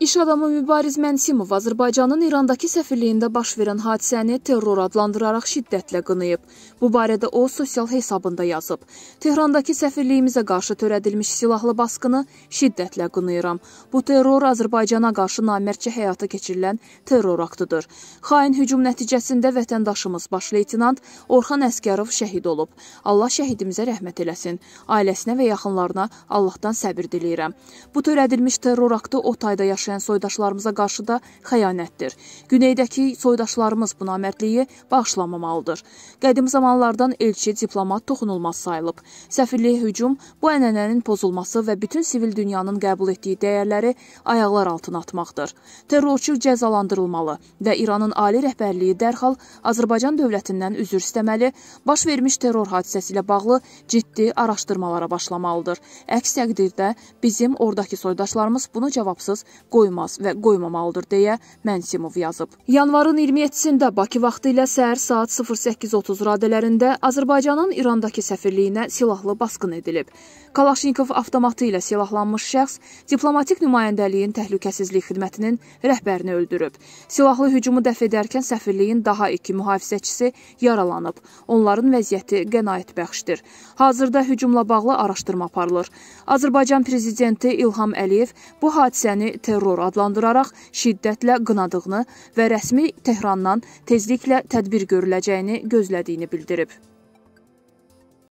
İş adamı Mübariz Mənsimov Azərbaycanın İrandakı səfirliyində baş verən hadisəni terror adlandıraraq şiddətlə qınayıb. Bu barədə o sosial hesabında yazıb. Tehrandakı səfirliyimizə qarşı törədilmiş silahlı basqını şiddətlə qınayıram. Bu terror Azərbaycana qarşı namərtcə həyata keçirilən terror aktıdır. Xain hücum nəticəsində vətəndaşımız baş leytenant Orxan Əskərov şəhid olub. Allah şəhidimizə rəhmət eləsin. Ailəsinə və yaxınlarına Allahdan səbir diləyirəm. Bu törədilmiş terror aktı o tayda yaşayan düşən soydaşlarımıza qarşı da xəyanətdir. Güneydəki soydaşlarımız bu namərdliyi bağışlanmamalıdır. Qədim zamanlardan elçi, diplomat toxunulmaz sayılıb. Səfirliyə hücum bu ənənənin pozulması və bütün sivil dünyanın qəbul etdiyi dəyərləri ayaqlar altına atmaqdır. Terrorçu cəzalandırılmalı və İranın ali rəhbərliyi dərhal Azərbaycan dövlətindən üzr istəməli, baş vermiş terror hadisəsi ilə bağlı ciddi ciddi araşdırmalara başlamalıdır. Əks təqdirdə bizim ordakı soydaşlarımız bunu cavabsız qoymaz və qoymamalıdır deyə Mənsimov yazıb. Yanvarın 27-sində Bakı vaxtı ilə səhər saat 08:30 radələrində Azərbaycanın İrandakı səfirliyinə silahlı basqın edilib. Kalaşnikov avtomatı ilə silahlanmış şəxs diplomatik nümayəndəliyin təhlükəsizlik xidmətinin rəhbərini öldürüb. Silahlı hücumu dəf edərkən səfirliyin daha iki mühafizəçisi yaralanıb. Onların vəziyyəti qənaətbəxşdir. Hazırda Hazırda hücumla bağlı araşdırma aparılır. Azərbaycan prezidenti İlham Əliyev bu hadisəni terror adlandıraraq şiddətlə qınadığını və rəsmi Tehrandan tezliklə tədbir görüləcəyini gözlədiyini bildirib.